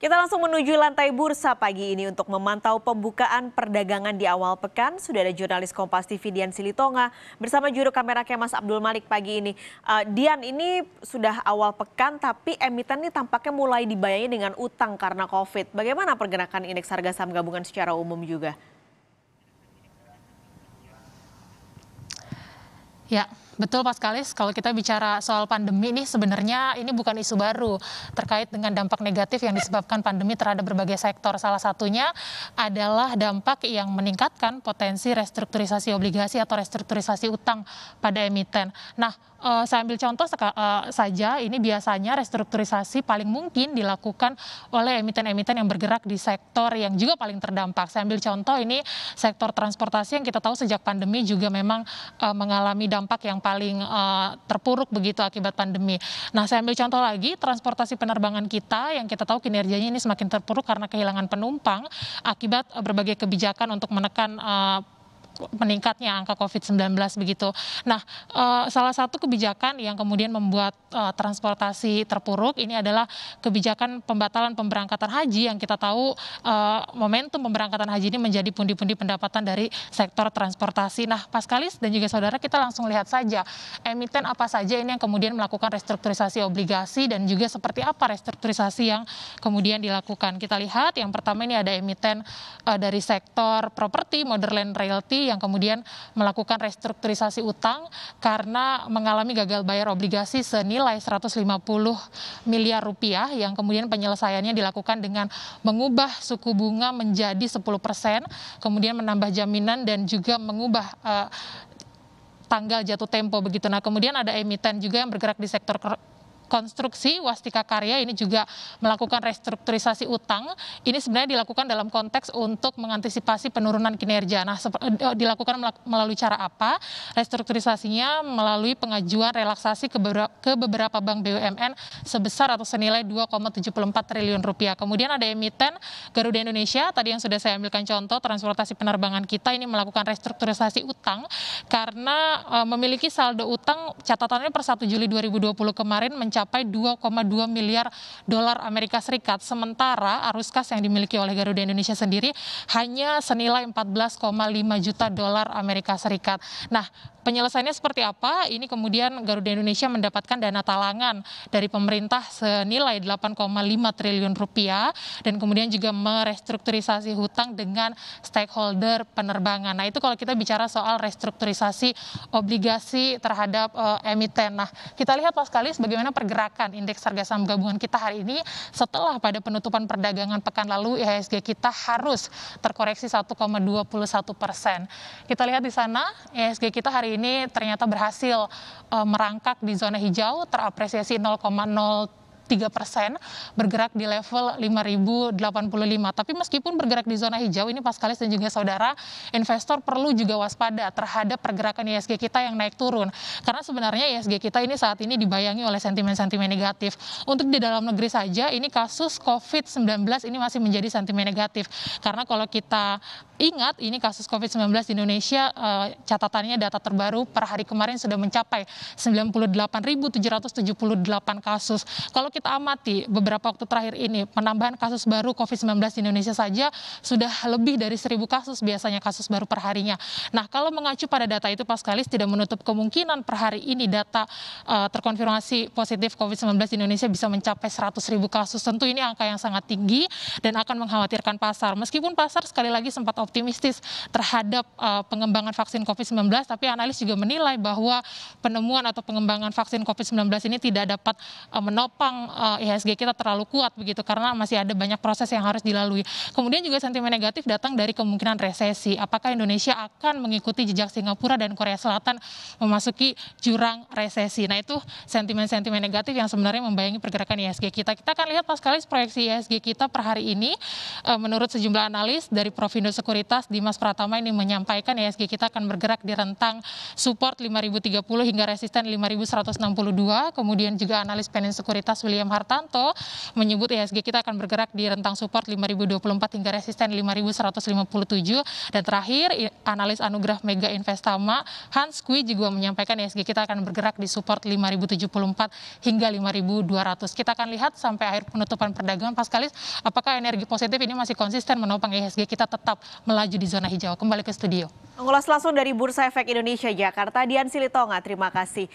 Kita langsung menuju lantai bursa pagi ini untuk memantau pembukaan perdagangan di awal pekan. Sudah ada jurnalis Kompas TV Dian Silitonga bersama juru kamera Kemas Abdul Malik pagi ini. Uh, Dian ini sudah awal pekan tapi emiten ini tampaknya mulai dibayangi dengan utang karena COVID. Bagaimana pergerakan indeks harga saham gabungan secara umum juga? Ya, betul Pak Skalis. Kalau kita bicara soal pandemi ini sebenarnya ini bukan isu baru terkait dengan dampak negatif yang disebabkan pandemi terhadap berbagai sektor. Salah satunya adalah dampak yang meningkatkan potensi restrukturisasi obligasi atau restrukturisasi utang pada emiten. Nah, uh, saya ambil contoh uh, saja, ini biasanya restrukturisasi paling mungkin dilakukan oleh emiten-emiten yang bergerak di sektor yang juga paling terdampak. Saya ambil contoh ini sektor transportasi yang kita tahu sejak pandemi juga memang uh, mengalami dampak dampak yang paling uh, terpuruk begitu akibat pandemi. Nah, saya ambil contoh lagi transportasi penerbangan kita yang kita tahu kinerjanya ini semakin terpuruk karena kehilangan penumpang akibat berbagai kebijakan untuk menekan uh, meningkatnya angka COVID-19 begitu. Nah, uh, salah satu kebijakan yang kemudian membuat uh, transportasi terpuruk ini adalah kebijakan pembatalan pemberangkatan haji yang kita tahu uh, momentum pemberangkatan haji ini menjadi pundi-pundi pendapatan dari sektor transportasi. Nah, Paskalis dan juga saudara kita langsung lihat saja emiten apa saja ini yang kemudian melakukan restrukturisasi obligasi dan juga seperti apa restrukturisasi yang kemudian dilakukan. Kita lihat yang pertama ini ada emiten uh, dari sektor properti, Modern Land Realty yang kemudian melakukan restrukturisasi utang karena mengalami gagal bayar obligasi senilai 150 miliar rupiah yang kemudian penyelesaiannya dilakukan dengan mengubah suku bunga menjadi 10 persen, kemudian menambah jaminan dan juga mengubah uh, tanggal jatuh tempo begitu. Nah, kemudian ada emiten juga yang bergerak di sektor konstruksi Wastika Karya ini juga melakukan restrukturisasi utang. Ini sebenarnya dilakukan dalam konteks untuk mengantisipasi penurunan kinerja. Nah, eh, dilakukan melalui cara apa? Restrukturisasinya melalui pengajuan relaksasi ke, beberapa bank BUMN sebesar atau senilai 2,74 triliun rupiah. Kemudian ada emiten Garuda Indonesia tadi yang sudah saya ambilkan contoh transportasi penerbangan kita ini melakukan restrukturisasi utang karena eh, memiliki saldo utang catatannya per 1 Juli 2020 kemarin mencapai mencapai 2,2 miliar dolar Amerika Serikat. Sementara arus kas yang dimiliki oleh Garuda Indonesia sendiri hanya senilai 14,5 juta dolar Amerika Serikat. Nah, penyelesaiannya seperti apa? Ini kemudian Garuda Indonesia mendapatkan dana talangan dari pemerintah senilai 8,5 triliun rupiah dan kemudian juga merestrukturisasi hutang dengan stakeholder penerbangan. Nah, itu kalau kita bicara soal restrukturisasi obligasi terhadap uh, emiten. Nah, kita lihat sekali sebagaimana bagaimana pergerakan indeks harga saham gabungan kita hari ini setelah pada penutupan perdagangan pekan lalu IHSG kita harus terkoreksi 1,21 persen. Kita lihat di sana IHSG kita hari ini ternyata berhasil eh, merangkak di zona hijau terapresiasi tiga persen bergerak di level 5.085. Tapi meskipun bergerak di zona hijau ini Paskalis dan juga saudara, investor perlu juga waspada terhadap pergerakan ISG kita yang naik turun. Karena sebenarnya ISG kita ini saat ini dibayangi oleh sentimen-sentimen negatif. Untuk di dalam negeri saja ini kasus COVID-19 ini masih menjadi sentimen negatif. Karena kalau kita ingat ini kasus COVID-19 di Indonesia eh, catatannya data terbaru per hari kemarin sudah mencapai 98.778 kasus. Kalau kita kita amati beberapa waktu terakhir ini penambahan kasus baru COVID-19 di Indonesia saja sudah lebih dari seribu kasus biasanya kasus baru perharinya. Nah kalau mengacu pada data itu pak Paskalis tidak menutup kemungkinan per hari ini data uh, terkonfirmasi positif COVID-19 di Indonesia bisa mencapai seratus ribu kasus. Tentu ini angka yang sangat tinggi dan akan mengkhawatirkan pasar. Meskipun pasar sekali lagi sempat optimistis terhadap uh, pengembangan vaksin COVID-19, tapi analis juga menilai bahwa penemuan atau pengembangan vaksin COVID-19 ini tidak dapat eh, menopang uh, eh, IHSG kita terlalu kuat begitu karena masih ada banyak proses yang harus dilalui. Kemudian juga sentimen negatif datang dari kemungkinan resesi. Apakah Indonesia akan mengikuti jejak Singapura dan Korea Selatan memasuki jurang resesi? Nah itu sentimen-sentimen negatif yang sebenarnya membayangi pergerakan IHSG kita. Kita akan lihat pas kali proyeksi IHSG kita per hari ini uh, menurut sejumlah analis dari Provindo Sekuritas Dimas Pratama ini menyampaikan IHSG kita akan bergerak di rentang support 5030 hingga resisten 5162. Kemudian juga analis Penin Sekuritas William william hartanto menyebut ihsg e kita akan bergerak di rentang support 5024 hingga resisten 5157 dan terakhir analis anugerah Mega Investama Hans Kui juga menyampaikan ihsg e kita akan bergerak di support 5074 hingga 5200. Kita akan lihat sampai akhir penutupan perdagangan Paskalis apakah energi positif ini masih konsisten menopang ihsg e kita tetap melaju di zona hijau. Kembali ke studio. Mengulas langsung dari Bursa Efek Indonesia Jakarta, Dian Silitonga, terima kasih.